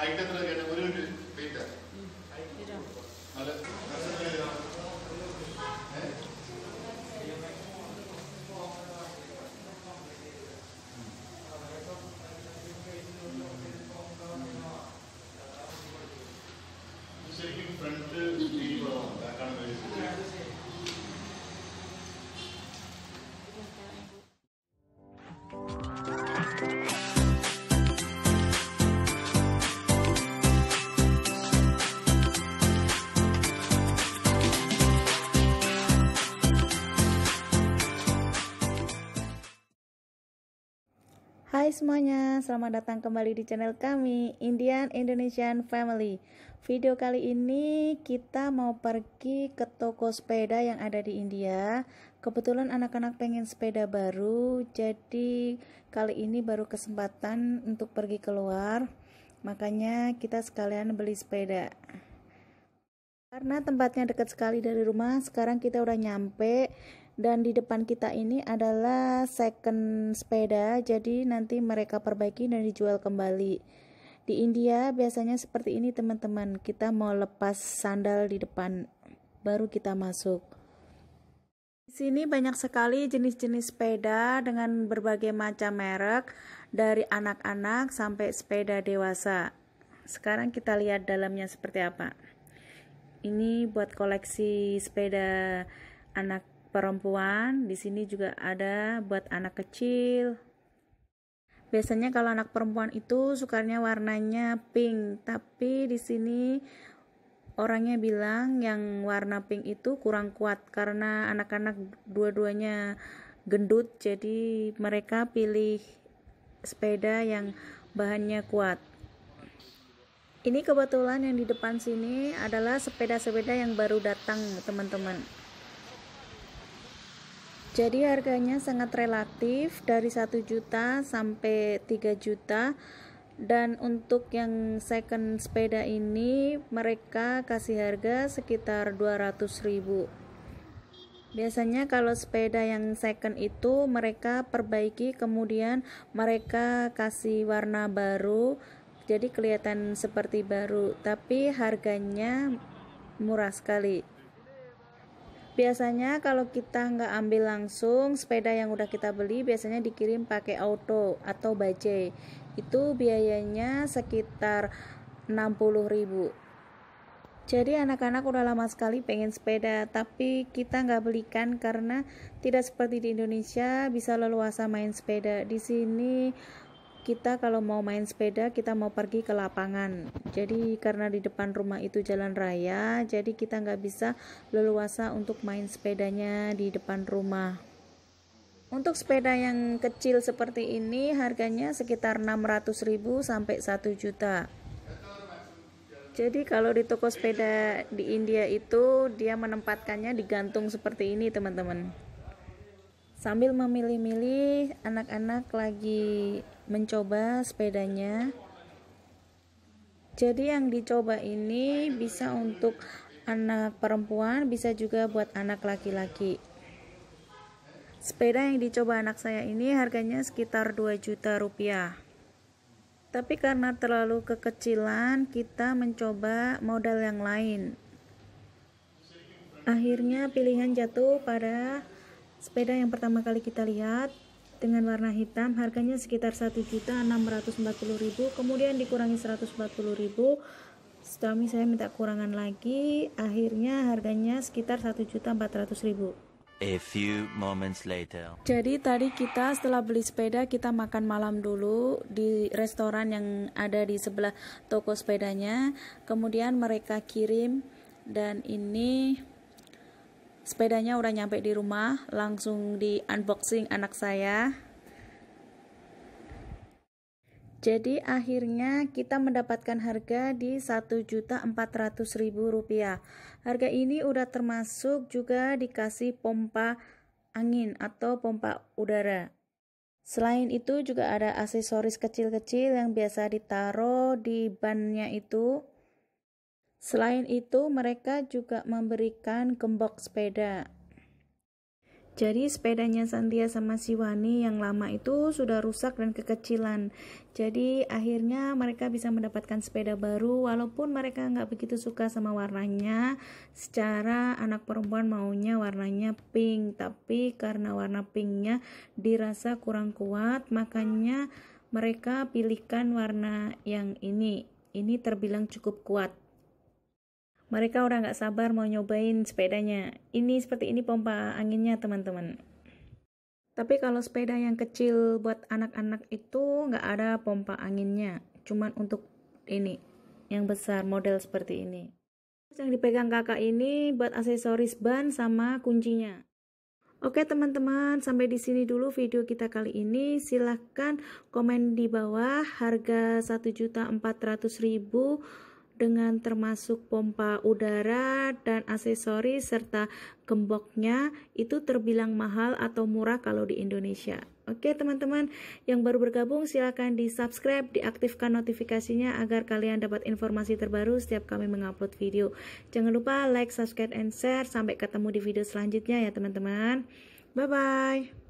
കേട്ടോ Hai semuanya, selamat datang kembali di channel kami Indian Indonesian Family Video kali ini kita mau pergi ke toko sepeda yang ada di India Kebetulan anak-anak pengen sepeda baru Jadi kali ini baru kesempatan untuk pergi keluar Makanya kita sekalian beli sepeda Karena tempatnya dekat sekali dari rumah Sekarang kita udah nyampe dan di depan kita ini adalah second sepeda jadi nanti mereka perbaiki dan dijual kembali di India biasanya seperti ini teman-teman kita mau lepas sandal di depan baru kita masuk di sini banyak sekali jenis-jenis sepeda dengan berbagai macam merek dari anak-anak sampai sepeda dewasa sekarang kita lihat dalamnya seperti apa ini buat koleksi sepeda anak perempuan, di sini juga ada buat anak kecil. Biasanya kalau anak perempuan itu sukarnya warnanya pink, tapi di sini orangnya bilang yang warna pink itu kurang kuat karena anak-anak dua-duanya gendut, jadi mereka pilih sepeda yang bahannya kuat. Ini kebetulan yang di depan sini adalah sepeda-sepeda yang baru datang, teman-teman. Jadi harganya sangat relatif dari 1 juta sampai 3 juta dan untuk yang second sepeda ini mereka kasih harga sekitar ribu. Biasanya kalau sepeda yang second itu mereka perbaiki kemudian mereka kasih warna baru jadi kelihatan seperti baru tapi harganya murah sekali. Biasanya kalau kita nggak ambil langsung sepeda yang udah kita beli biasanya dikirim pakai auto atau bajai. Itu biayanya sekitar 60.000. Jadi anak-anak udah lama sekali pengen sepeda, tapi kita nggak belikan karena tidak seperti di Indonesia bisa leluasa main sepeda. Di sini kita kalau mau main sepeda kita mau pergi ke lapangan jadi karena di depan rumah itu jalan raya jadi kita nggak bisa leluasa untuk main sepedanya di depan rumah untuk sepeda yang kecil seperti ini harganya sekitar ribu sampai 1 juta jadi kalau di toko sepeda di India itu dia menempatkannya digantung seperti ini teman-teman sambil memilih-milih anak-anak lagi mencoba sepedanya jadi yang dicoba ini bisa untuk anak perempuan bisa juga buat anak laki-laki sepeda yang dicoba anak saya ini harganya sekitar 2 juta rupiah tapi karena terlalu kekecilan kita mencoba modal yang lain akhirnya pilihan jatuh pada sepeda yang pertama kali kita lihat dengan warna hitam harganya sekitar 1.640.000 kemudian dikurangi 140.000 suami saya minta kurangan lagi akhirnya harganya sekitar 1.400.000 A few moments later. Jadi tadi kita setelah beli sepeda kita makan malam dulu di restoran yang ada di sebelah toko sepedanya. Kemudian mereka kirim dan ini sepedanya udah nyampe di rumah langsung di unboxing anak saya jadi akhirnya kita mendapatkan harga di Rp1.400.000. Harga ini udah termasuk juga dikasih pompa angin atau pompa udara. Selain itu juga ada aksesoris kecil-kecil yang biasa ditaruh di bannya itu. Selain itu, mereka juga memberikan gembok sepeda. Jadi sepedanya Santia sama Siwani yang lama itu sudah rusak dan kekecilan. Jadi akhirnya mereka bisa mendapatkan sepeda baru walaupun mereka nggak begitu suka sama warnanya. Secara anak perempuan maunya warnanya pink, tapi karena warna pinknya dirasa kurang kuat, makanya mereka pilihkan warna yang ini. Ini terbilang cukup kuat. Mereka orang nggak sabar mau nyobain sepedanya. Ini seperti ini pompa anginnya teman-teman. Tapi kalau sepeda yang kecil buat anak-anak itu nggak ada pompa anginnya. Cuman untuk ini, yang besar model seperti ini. Yang dipegang kakak ini buat aksesoris ban sama kuncinya. Oke teman-teman, sampai di sini dulu video kita kali ini. Silahkan komen di bawah harga 1.400.000 dengan termasuk pompa udara dan aksesoris serta gemboknya itu terbilang mahal atau murah kalau di Indonesia. Oke teman-teman yang baru bergabung silahkan di subscribe, diaktifkan notifikasinya agar kalian dapat informasi terbaru setiap kami mengupload video. Jangan lupa like, subscribe, and share. Sampai ketemu di video selanjutnya ya teman-teman. Bye-bye.